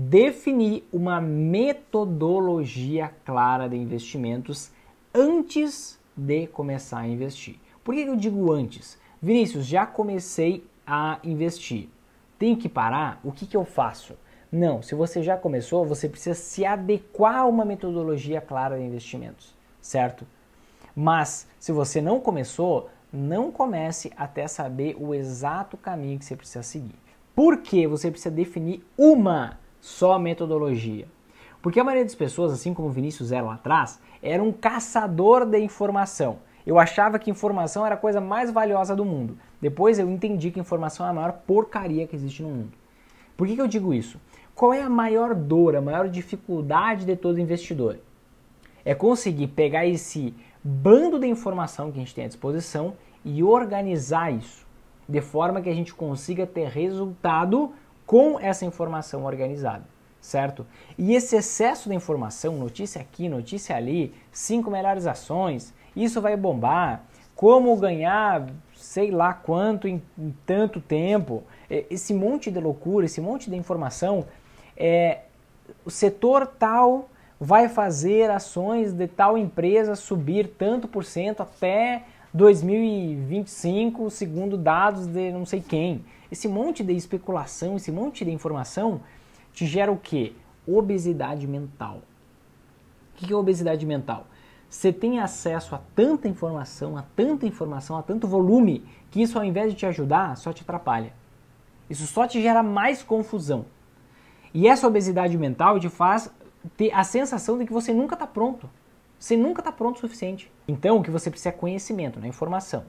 definir uma metodologia clara de investimentos antes de começar a investir. Por que eu digo antes? Vinícius, já comecei a investir. Tenho que parar? O que, que eu faço? Não, se você já começou, você precisa se adequar a uma metodologia clara de investimentos, certo? Mas se você não começou, não comece até saber o exato caminho que você precisa seguir. Porque você precisa definir uma só metodologia. Porque a maioria das pessoas, assim como o Vinícius era lá atrás, era um caçador de informação. Eu achava que informação era a coisa mais valiosa do mundo. Depois eu entendi que informação é a maior porcaria que existe no mundo. Por que, que eu digo isso? Qual é a maior dor, a maior dificuldade de todo investidor? É conseguir pegar esse bando de informação que a gente tem à disposição e organizar isso de forma que a gente consiga ter resultado com essa informação organizada, certo? E esse excesso de informação, notícia aqui, notícia ali, cinco melhores ações, isso vai bombar, como ganhar sei lá quanto em, em tanto tempo, esse monte de loucura, esse monte de informação, é, o setor tal vai fazer ações de tal empresa subir tanto por cento até 2025, segundo dados de não sei quem. Esse monte de especulação, esse monte de informação te gera o quê? Obesidade mental. O que é obesidade mental? Você tem acesso a tanta informação, a tanta informação, a tanto volume, que isso ao invés de te ajudar, só te atrapalha. Isso só te gera mais confusão. E essa obesidade mental te faz ter a sensação de que você nunca está pronto. Você nunca está pronto o suficiente. Então, o que você precisa é conhecimento, é informação.